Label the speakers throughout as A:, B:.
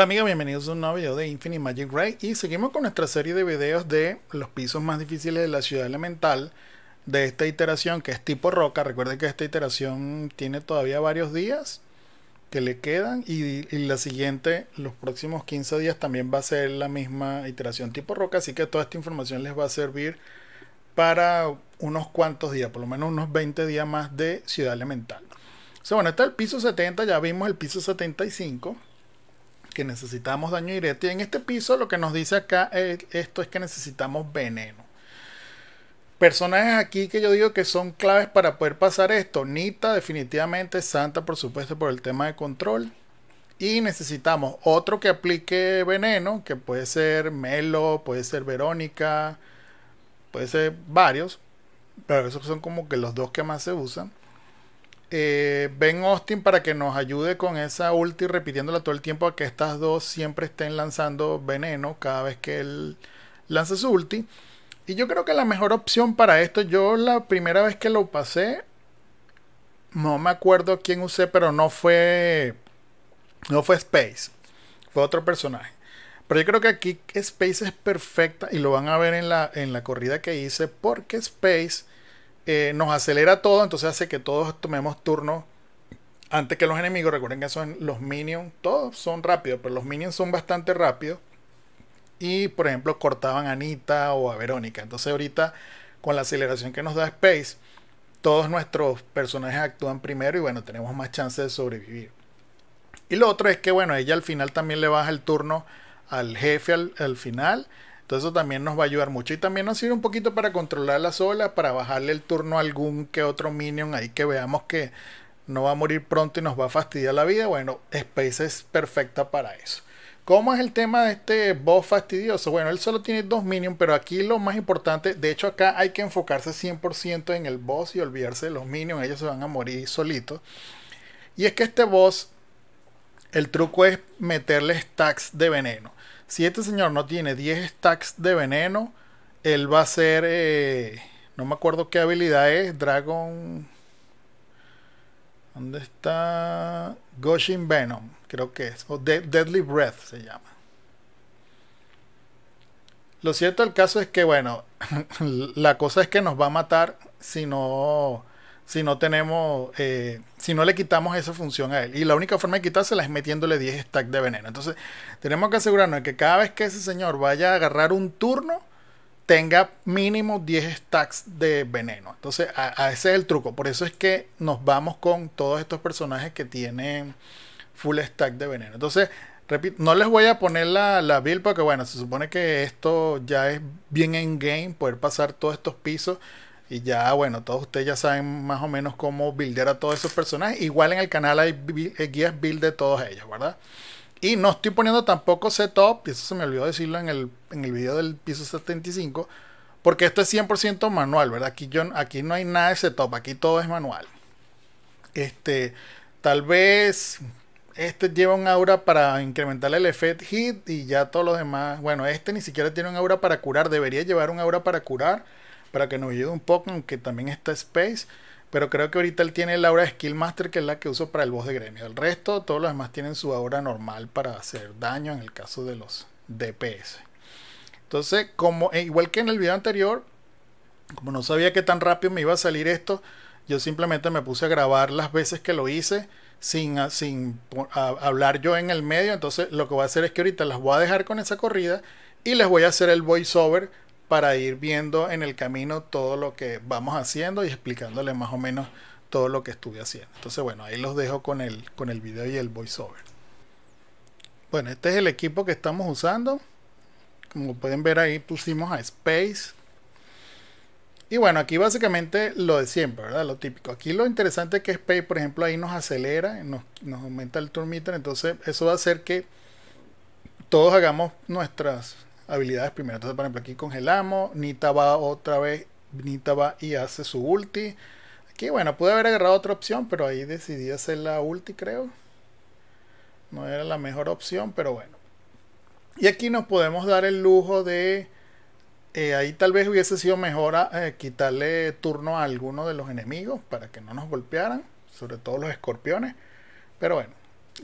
A: Hola amigos, bienvenidos a un nuevo video de Infinite Magic Ray y seguimos con nuestra serie de videos de los pisos más difíciles de la ciudad elemental de esta iteración que es tipo roca. Recuerden que esta iteración tiene todavía varios días que le quedan y, la siguiente, los próximos 15 días también va a ser la misma iteración tipo roca, así que toda esta información les va a servir para unos cuantos días, por lo menos unos 20 días más de ciudad elemental. O bueno, está el piso 70, ya vimos el piso 75 que necesitamos daño directo. Y en este piso lo que nos dice acá esto es que necesitamos veneno. Personajes aquí que yo digo que son claves para poder pasar esto. Nita, definitivamente. Santa, por supuesto, por el tema de control. Y necesitamos otro que aplique veneno, que puede ser Melo, puede ser Verónica, puede ser varios. Pero esos son como que los dos que más se usan. Ven eh, Ben Austin para que nos ayude con esa ulti, repitiéndola todo el tiempo, a que estas dos siempre estén lanzando veneno cada vez que él lanza su ulti. Y yo creo que la mejor opción para esto, yo la primera vez que lo pasé, no me acuerdo quién usé, pero no fue. No fue Space. Fue otro personaje. Pero yo creo que aquí Space es perfecta y lo van a ver la, en la corrida que hice porque Space eh, nos acelera todo, entonces hace que todos tomemos turno antes que los enemigos. Recuerden que son los minions, todos son rápidos, pero los minions son bastante rápidos. Y por ejemplo, cortaban a Anita o a Verónica. Entonces, ahorita con la aceleración que nos da Space, todos nuestros personajes actúan primero y bueno, tenemos más chance de sobrevivir. Y lo otro es que bueno, ella al final también le baja el turno al jefe al final entonces eso también nos va a ayudar mucho. Y también nos sirve un poquito para controlar las olas, para bajarle el turno a algún que otro minion ahí que veamos que no va a morir pronto y nos va a fastidiar la vida. Bueno, Space es perfecta para eso. ¿Cómo es el tema de este boss fastidioso? Bueno, él solo tiene dos minions, pero aquí lo más importante, de hecho acá hay que enfocarse 100% en el boss y olvidarse de los minions, ellos se van a morir solitos. Y es que este boss, el truco es meterle stacks de veneno. Si este señor no tiene 10 stacks de veneno, él va a ser. Eh, no me acuerdo qué habilidad es. Dragon. ¿Dónde está? Goshin Venom, creo que es. O Deadly Breath se llama. Lo cierto del caso es que, bueno, la cosa es que nos va a matar si no si no tenemos, eh, si no le quitamos esa función a él. Y la única forma de quitársela es metiéndole 10 stacks de veneno. Entonces, tenemos que asegurarnos de que cada vez que ese señor vaya a agarrar un turno, tenga mínimo 10 stacks de veneno. Entonces, a, ese es el truco. Por eso es que nos vamos con todos estos personajes que tienen full stack de veneno. Entonces, repito, no les voy a poner la, la build porque, bueno, se supone que esto ya es bien en game, poder pasar todos estos pisos. Y ya, bueno, todos ustedes ya saben más o menos cómo buildear a todos esos personajes. Igual en el canal hay eh, guías build de todos ellos, ¿verdad? Y no estoy poniendo tampoco setup, y eso se me olvidó decirlo en el, video del piso 75, porque esto es 100% manual, ¿verdad? Aquí, yo, aquí no hay nada de setup, aquí todo es manual. Este, tal vez este lleva un aura para incrementar el effect hit y ya todos los demás. Bueno, este ni siquiera tiene un aura para curar, debería llevar un aura para curar para que nos ayude un poco, aunque también está Space. Pero creo que ahorita él tiene la aura de Skill Master, que es la que uso para el boss de gremio. El resto, todos los demás tienen su aura normal para hacer daño en el caso de los DPS. Entonces, como eh, igual que en el video anterior, como no sabía que tan rápido me iba a salir esto, yo simplemente me puse a grabar las veces que lo hice sin, ah, sin hablar yo en el medio. Entonces, lo que voy a hacer es que ahorita las voy a dejar con esa corrida y les voy a hacer el voiceover para ir viendo en el camino todo lo que vamos haciendo y explicándole más o menos todo lo que estuve haciendo. Entonces, bueno, ahí los dejo con el, con el video y el voiceover. Bueno, este es el equipo que estamos usando. Como pueden ver ahí pusimos a Space. Y bueno, aquí básicamente lo de siempre, ¿verdad? Lo típico. Aquí lo interesante es que Space, por ejemplo, ahí nos acelera, nos, aumenta el turn Entonces, eso va a hacer que todos hagamos nuestras, habilidades primero. Entonces, por ejemplo, aquí congelamos. Nita va otra vez. Nita va y hace su ulti. Aquí, bueno, pude haber agarrado otra opción, pero ahí decidí hacer la ulti, creo. No era la mejor opción, pero bueno. Y aquí nos podemos dar el lujo de... Eh, ahí tal vez hubiese sido mejor ah, eh, quitarle turno a alguno de los enemigos para que no nos golpearan, sobre todo los escorpiones. Pero bueno,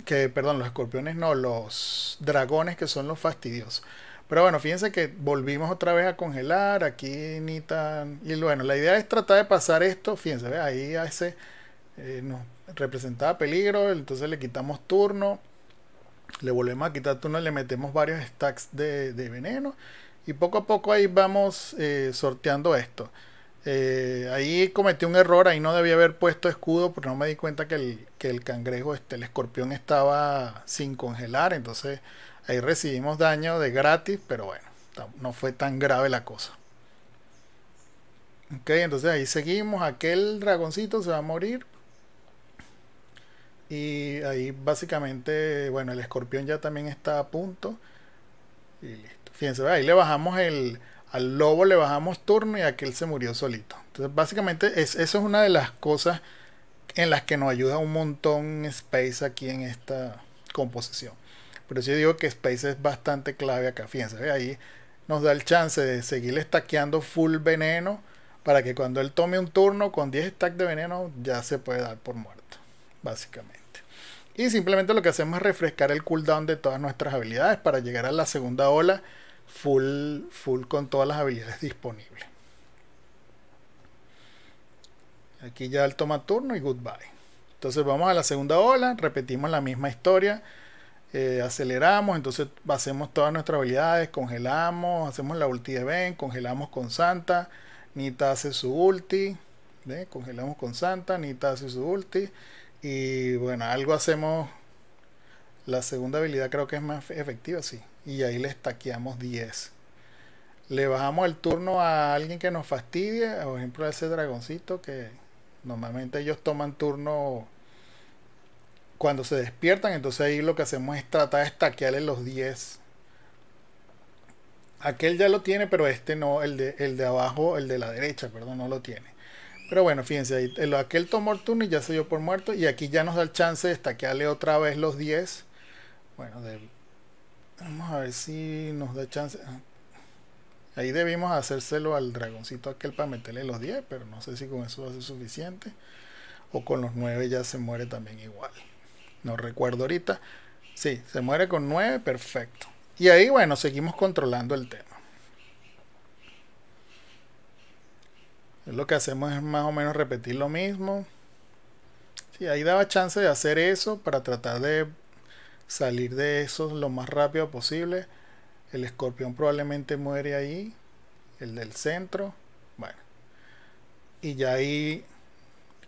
A: que perdón, los escorpiones no, los dragones que son los fastidiosos. Pero bueno, fíjense que volvimos otra vez a congelar, aquí ni tan... Y bueno, la idea es tratar de pasar esto, fíjense, ahí hace... Eh, nos representaba peligro, entonces le quitamos turno, le volvemos a quitar turno, le metemos varios stacks de, veneno y poco a poco ahí vamos eh, sorteando esto. Eh, ahí cometí un error, ahí no debía haber puesto escudo porque no me di cuenta que el, cangrejo, este, el escorpión estaba sin congelar, entonces Ahí recibimos daño de gratis, pero bueno, no fue tan grave la cosa. Ok, entonces ahí seguimos. Aquel dragoncito se va a morir. Y ahí básicamente, bueno, el escorpión ya también está a punto. Y listo. Fíjense, ahí le bajamos el. Al lobo le bajamos turno y aquel se murió solito. Entonces, básicamente, eso es una de las cosas en las que nos ayuda un montón Space aquí en esta composición. Pero yo digo que Space es bastante clave acá. Fíjense, ¿ve? ahí nos da el chance de seguirle stackeando full veneno para que cuando él tome un turno con 10 stacks de veneno ya se puede dar por muerto, básicamente. Y simplemente lo que hacemos es refrescar el cooldown de todas nuestras habilidades para llegar a la segunda ola full, full con todas las habilidades disponibles. Aquí ya él toma turno y goodbye. Entonces vamos a la segunda ola, repetimos la misma historia. Eh, aceleramos, entonces hacemos todas nuestras habilidades, congelamos, hacemos la ulti de Ben, congelamos con Santa, Nita hace su ulti, congelamos con Santa, Nita hace su ulti, y bueno, algo hacemos, la segunda habilidad creo que es más efectiva, sí, y ahí le estaqueamos 10. Le bajamos el turno a alguien que nos fastidie, por ejemplo a ese dragoncito que normalmente ellos toman turno cuando se despiertan, entonces ahí lo que hacemos es tratar de stackearle los 10. Aquel ya lo tiene, pero este no, el de, el de abajo, el de la derecha, perdón, no lo tiene. Pero bueno, fíjense, aquel tomó el turno y ya se dio por muerto. Y aquí ya nos da el chance de stackearle otra vez los 10. Bueno, vamos a ver si nos da chance. Ah, ahí debimos hacérselo al dragoncito aquel para meterle los 10, pero no sé si con eso va a ser suficiente. O con los 9 ya se muere también igual no recuerdo ahorita. Sí, se muere con 9, perfecto. Y ahí, bueno, seguimos controlando el tema. Lo que hacemos es más o menos repetir lo mismo. Sí, ahí daba chance de hacer eso para tratar de salir de eso lo más rápido posible. El escorpión probablemente muere ahí. El del centro. Bueno. Y ya ahí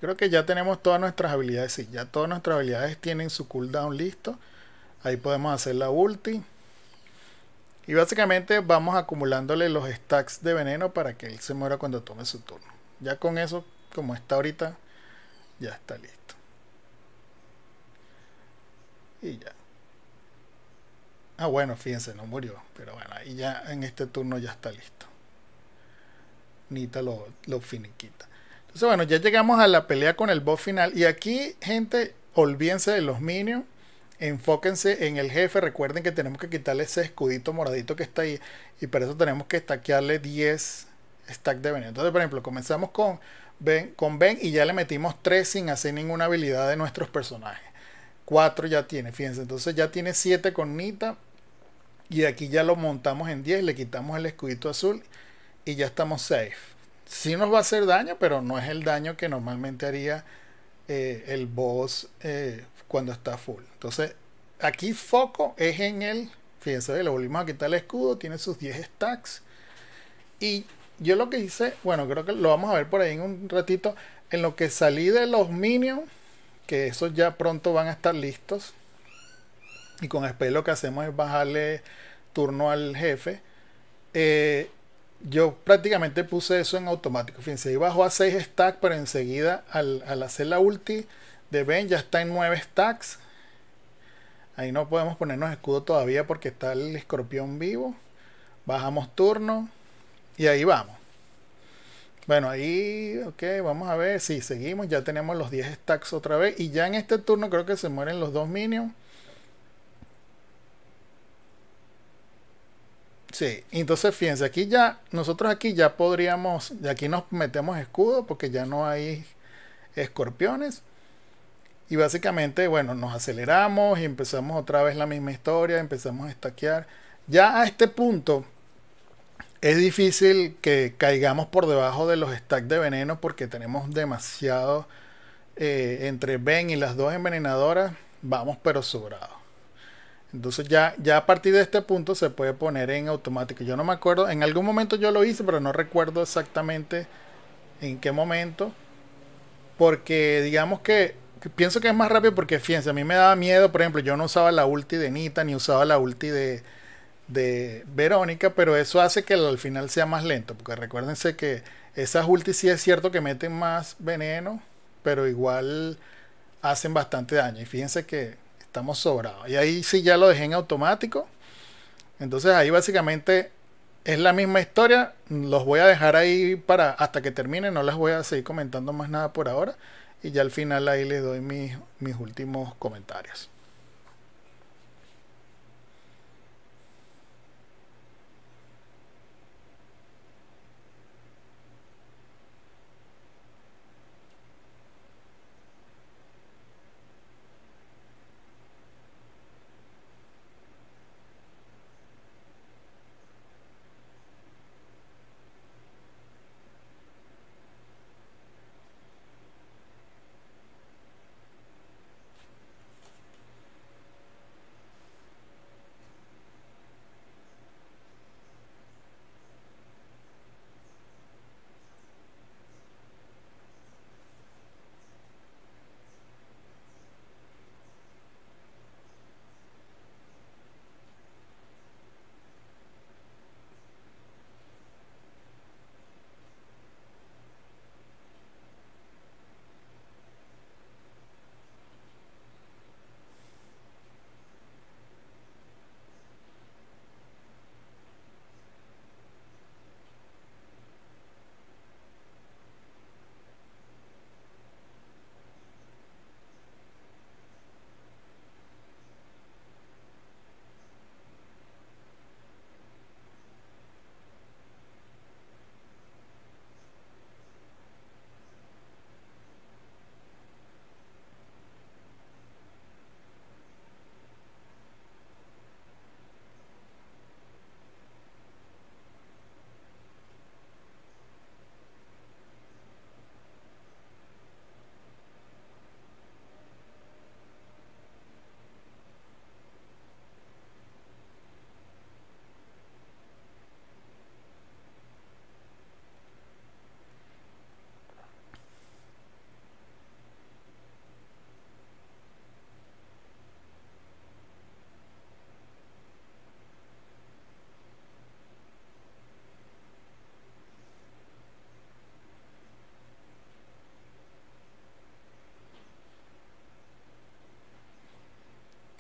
A: creo que ya tenemos todas nuestras habilidades. Sí, ya todas nuestras habilidades tienen su cooldown listo. Ahí podemos hacer la ulti. Y básicamente vamos acumulándole los stacks de veneno para que él se muera cuando tome su turno. Ya con eso, como está ahorita, ya está listo. Y ya. Ah, bueno, fíjense, no murió. Pero bueno, ahí ya en este turno ya está listo. Nita lo, lo finiquita. Entonces, bueno, ya llegamos a la pelea con el boss final. Y aquí, gente, olvídense de los minions. Enfóquense en el jefe. Recuerden que tenemos que quitarle ese escudito moradito que está ahí. Y para eso tenemos que stackearle 10 stack de veneno. Entonces, por ejemplo, comenzamos con con ben y ya le metimos 3 sin hacer ninguna habilidad de nuestros personajes. 4 ya tiene, fíjense. Entonces ya tiene 7 con Nita. Y aquí ya lo montamos en 10, le quitamos el escudito azul y ya estamos safe si nos va a hacer daño, pero no es el daño que normalmente haría eh, el boss eh, cuando está full. Entonces, aquí foco es en el. Fíjense, le volvimos a quitar el escudo, tiene sus 10 stacks. Y yo lo que hice, bueno, creo que lo vamos a ver por ahí en un ratito. En lo que salí de los minions, que esos ya pronto van a estar listos. Y con SP lo que hacemos es bajarle turno al jefe. Eh, yo prácticamente puse eso en automático. Fíjense, ahí bajó a 6 stacks, pero enseguida al, al hacer la ulti de Ben ya está en 9 stacks. Ahí no podemos ponernos escudo todavía porque está el escorpión vivo. Bajamos turno y ahí vamos. Bueno, ahí, ok, vamos a ver. si seguimos. Ya tenemos los 10 stacks otra vez. Y ya en este turno creo que se mueren los dos minions. Sí, entonces fíjense, aquí ya, nosotros aquí ya podríamos, de aquí nos metemos escudo porque ya no hay escorpiones. Y básicamente, bueno, nos aceleramos y empezamos otra vez la misma historia, empezamos a estaquear. Ya a este punto es difícil que caigamos por debajo de los stacks de veneno porque tenemos demasiado eh, entre Ben y las dos envenenadoras, vamos pero sobrados. Entonces ya, ya a partir de este punto se puede poner en automático. Yo no me acuerdo, en algún momento yo lo hice, pero no recuerdo exactamente en qué momento. Porque digamos que, pienso que es más rápido porque fíjense, a mí me daba miedo, por ejemplo, yo no usaba la ulti de Nita ni usaba la ulti de, de Verónica, pero eso hace que al final sea más lento, porque recuérdense que esas ultis sí es cierto que meten más veneno, pero igual hacen bastante daño. Y fíjense que estamos sobrado Y ahí sí ya lo dejé en automático. Entonces ahí básicamente es la misma historia. Los voy a dejar ahí para hasta que termine. No las voy a seguir comentando más nada por ahora. Y ya al final ahí les doy mis últimos comentarios.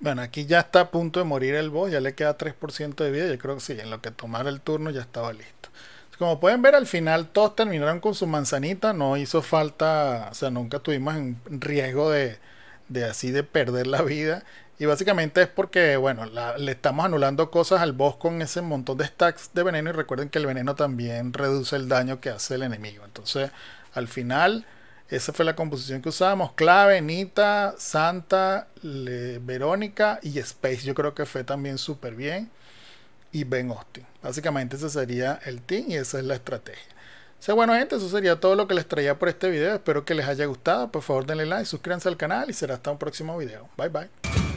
A: Bueno, aquí ya está a punto de morir el boss, ya le queda 3% de vida, yo creo que sí, en lo que tomara el turno ya estaba listo. Como pueden ver, al final todos terminaron con su manzanita, no hizo falta, o sea, nunca tuvimos riesgo de, así de perder la vida. Y básicamente es porque, bueno, le estamos anulando cosas al boss con ese montón de stacks de veneno. Y recuerden que el veneno también reduce el daño que hace el enemigo. Entonces, al final, esa fue la composición que usábamos. Clave, Nita, Santa, Verónica y Space. Yo creo que fue también súper bien. Y Ben Austin. Básicamente ese sería el team y esa es la estrategia. O sea, bueno gente, eso sería todo lo que les traía por este video. Espero que les haya gustado. Por favor denle like, suscríbanse al canal y será hasta un próximo video. Bye bye.